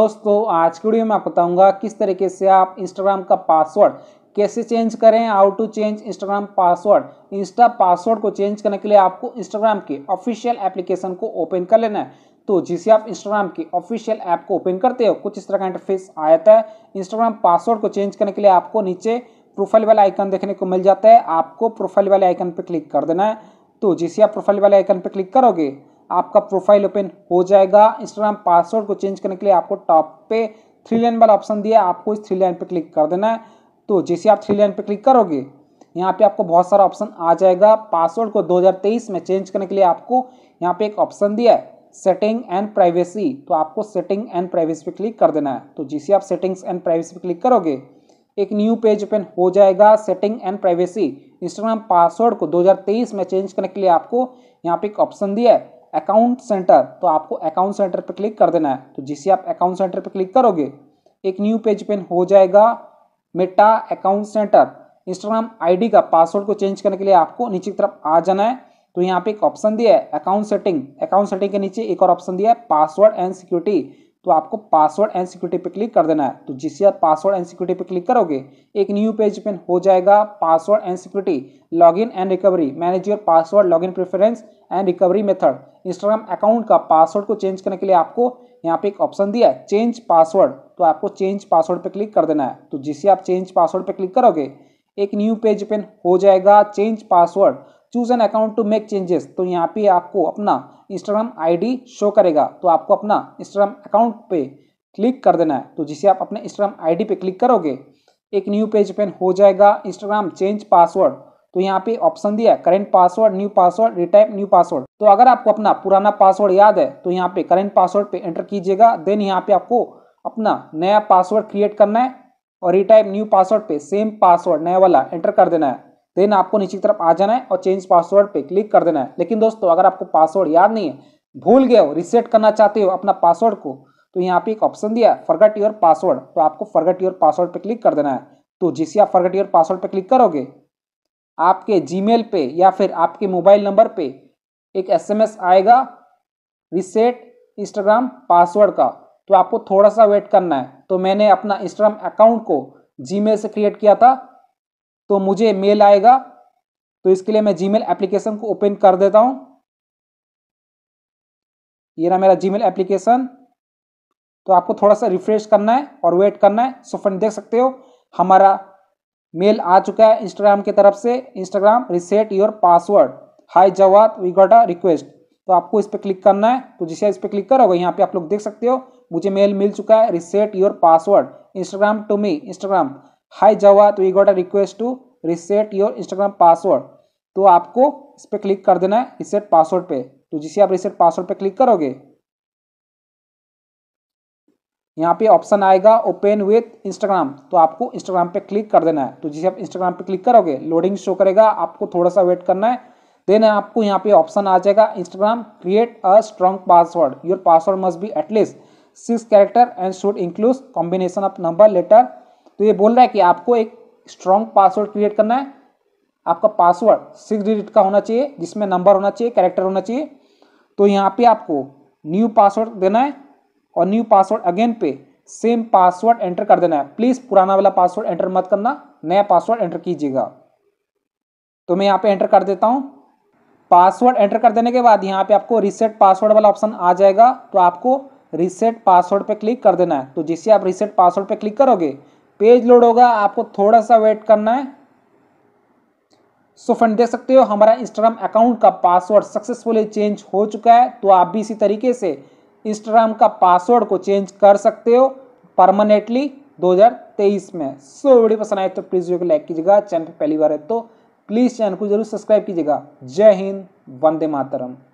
दोस्तों आज की वीडियो में आपको बताऊंगा किस तरीके से आप इंस्टाग्राम का पासवर्ड कैसे चेंज करें how to change Instagram password Insta password को चेंज करने के लिए आपको इंस्टाग्राम के ऑफिशियल एप्लीकेशन को ओपन कर लेना है तो जिसे आप इंस्टाग्राम के ऑफिशियल ऐप को ओपन करते हो कुछ इस तरह का इंटरफेस आ जाता है इंस्टाग्राम पासवर्ड को चेंज करने के लिए आपको नीचे प्रोफाइल वाला आइकन देखने को मिल जाता है आपको प्रोफाइल वाले आइकन पर क्लिक कर देना है तो जिसे आप प्रोफाइल वाले आइकन पर क्लिक करोगे आपका प्रोफाइल ओपन हो जाएगा इंस्टाग्राम पासवर्ड को चेंज करने के लिए आपको टॉप पे थ्री लाइन वाला ऑप्शन दिया है आपको इस थ्री लाइन पे क्लिक कर देना है तो जैसे आप थ्री लाइन पे क्लिक करोगे यहाँ पे आपको बहुत सारा ऑप्शन आ जाएगा पासवर्ड को 2023 में चेंज करने के लिए आपको यहाँ पे एक ऑप्शन दिया है सेटिंग एंड प्राइवेसी तो आपको सेटिंग एंड प्राइवेसी पे क्लिक कर देना है तो जैसे आप सेटिंग्स एंड प्राइवेसी पे क्लिक करोगे एक न्यू पेज ओपन हो जाएगा setting and privacy Instagram password को 2023 में चेंज करने के लिए आपको यहाँ पे एक ऑप्शन दिया है अकाउंट सेंटर तो आपको अकाउंट सेंटर पर क्लिक कर देना है तो जिसे आप अकाउंट सेंटर पर क्लिक करोगे एक न्यू पेज पेन हो जाएगा Meta account centre Instagram ID का पासवर्ड को चेंज करने के लिए आपको नीचे की तरफ आ जाना है तो यहाँ पे एक ऑप्शन दिया है अकाउंट सेटिंग अकाउंट सेटिंग के नीचे एक और ऑप्शन दिया है पासवर्ड एंड सिक्योरिटी तो आपको पासवर्ड एंड सिक्योरिटी पे क्लिक कर देना है तो जिससे आप पासवर्ड एंड सिक्योरिटी पे क्लिक करोगे एक न्यू पेज ओपन हो जाएगा password and security login and recovery manage your password login preference and recovery method Instagram account का पासवर्ड को चेंज करने के लिए आपको यहाँ पे एक ऑप्शन दिया है चेंज पासवर्ड तो आपको चेंज पासवर्ड पर क्लिक कर देना है तो जिससे आप चेंज पासवर्ड पर क्लिक करोगे एक न्यू पेज ओपन हो जाएगा change password choose an account to make changes तो यहाँ पे आपको अपना इंस्टाग्राम आईडी शो करेगा तो आपको अपना इंस्टाग्राम अकाउंट पे क्लिक कर देना है तो जिसे आप अपने इंस्टाग्राम आईडी पे क्लिक करोगे एक न्यू पेज पेन हो जाएगा इंस्टाग्राम चेंज पासवर्ड तो यहाँ पे ऑप्शन दिया है current password new password retype new password तो अगर आपको अपना पुराना पासवर्ड याद है तो यहाँ पे करेंट पासवर्ड पे एंटर कीजिएगा देन यहाँ पे आपको अपना नया पासवर्ड क्रिएट करना है और रिटाइप न्यू पासवर्ड पे सेम पासवर्ड नया वाला एंटर कर देना है देन आपको नीचे की तरफ आ जाना है और चेंज पासवर्ड पे क्लिक कर देना है लेकिन दोस्तों अगर आपको पासवर्ड याद नहीं है भूल गए हो रिसेट करना चाहते हो अपना पासवर्ड को तो यहाँ पे एक ऑप्शन दिया है फर्गट योर पासवर्ड तो आपको फर्गट योर पासवर्ड पे क्लिक कर देना है तो जिसे आप फर्गट योर पासवर्ड पे क्लिक करोगे आपके जीमेल पे या फिर आपके मोबाइल नंबर पे एक एसएमएस आएगा रिसेट इंस्टाग्राम पासवर्ड का तो आपको थोड़ा सा वेट करना है तो मैंने अपना इंस्टाग्राम अकाउंट को मेल से क्रिएट किया था तो मुझे मेल आएगा तो इसके लिए मैं जीमेल एप्लीकेशन को ओपन कर देता हूं ये रहा मेरा जीमेल एप्लीकेशन तो आपको थोड़ा सा रिफ्रेश करना है और वेट करना है सो फ्रेंड देख सकते हो हमारा मेल आ चुका है इंस्टाग्राम की तरफ से Instagram reset your password hi जवाब वी गॉट अ रिक्वेस्ट तो आपको इस पर क्लिक करना है तो जिसे इस पर क्लिक करोगे यहाँ पे आप लोग देख सकते हो मुझे मेल मिल चुका है reset your password Instagram to me Instagram hi जवा तो you got a request to reset your Instagram password तो आपको इस पर क्लिक कर देना है रिसेट पासवर्ड पे तो जिसे आप रिसेट पासवर्ड पे क्लिक करोगे यहाँ पे ऑप्शन आएगा ओपन विथ इंस्टाग्राम तो आपको इंस्टाग्राम पे क्लिक कर देना है तो जिसे आप इंस्टाग्राम पे क्लिक करोगे लोडिंग शो करेगा आपको थोड़ा सा वेट करना है देन आपको यहाँ पे ऑप्शन आ जाएगा Instagram create a strong password your password must be at least six character and should include combination of number letter तो ये बोल रहा है कि आपको एक स्ट्रॉन्ग पासवर्ड क्रिएट करना है आपका पासवर्ड सिक्स डिजिट का होना चाहिए जिसमें नंबर होना चाहिए कैरेक्टर होना चाहिए तो यहाँ पे आपको न्यू पासवर्ड देना है और न्यू पासवर्ड अगेन पे सेम पासवर्ड एंटर कर देना है प्लीज़ पुराना वाला पासवर्ड एंटर मत करना नया पासवर्ड एंटर कीजिएगा तो मैं यहाँ पे एंटर कर देता हूँ पासवर्ड एंटर कर देने के बाद यहाँ पे आपको रिसेट पासवर्ड वाला ऑप्शन आ जाएगा तो आपको रिसेट पासवर्ड पे क्लिक कर देना है तो जिससे आप रिसेट पासवर्ड पे क्लिक करोगे पेज लोड होगा आपको थोड़ा सा वेट करना है सो फ्रेंड देख सकते हो हमारा इंस्टाग्राम अकाउंट का पासवर्ड सक्सेसफुली चेंज हो चुका है तो आप भी इसी तरीके से इंस्टाग्राम का पासवर्ड को चेंज कर सकते हो परमानेंटली 2023 में सो so, वीडियो पसंद आए तो प्लीज़ वीडियो को लाइक कीजिएगा चैनल पर पहली बार है तो प्लीज़ चैनल को जरूर सब्सक्राइब कीजिएगा जय हिंद वंदे मातरम